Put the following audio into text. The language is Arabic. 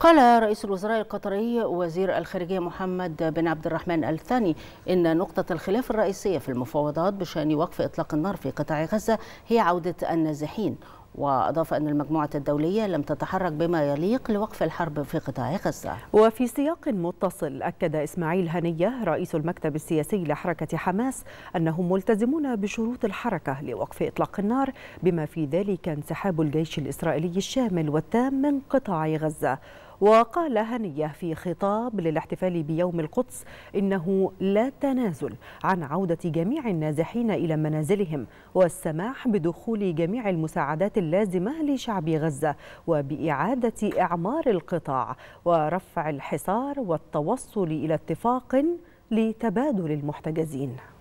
قال رئيس الوزراء القطري وزير الخارجية محمد بن عبد الرحمن الثاني إن نقطة الخلاف الرئيسية في المفاوضات بشأن وقف إطلاق النار في قطاع غزة هي عودة النازحين وأضاف أن المجموعة الدولية لم تتحرك بما يليق لوقف الحرب في قطاع غزة وفي سياق متصل أكد إسماعيل هنية رئيس المكتب السياسي لحركة حماس أنهم ملتزمون بشروط الحركة لوقف إطلاق النار بما في ذلك انسحاب الجيش الإسرائيلي الشامل والتام من قطاع غزة وقال هنية في خطاب للاحتفال بيوم القدس إنه لا تنازل عن عودة جميع النازحين إلى منازلهم والسماح بدخول جميع المساعدات اللازمة لشعب غزة وبإعادة إعمار القطاع ورفع الحصار والتوصل إلى اتفاق لتبادل المحتجزين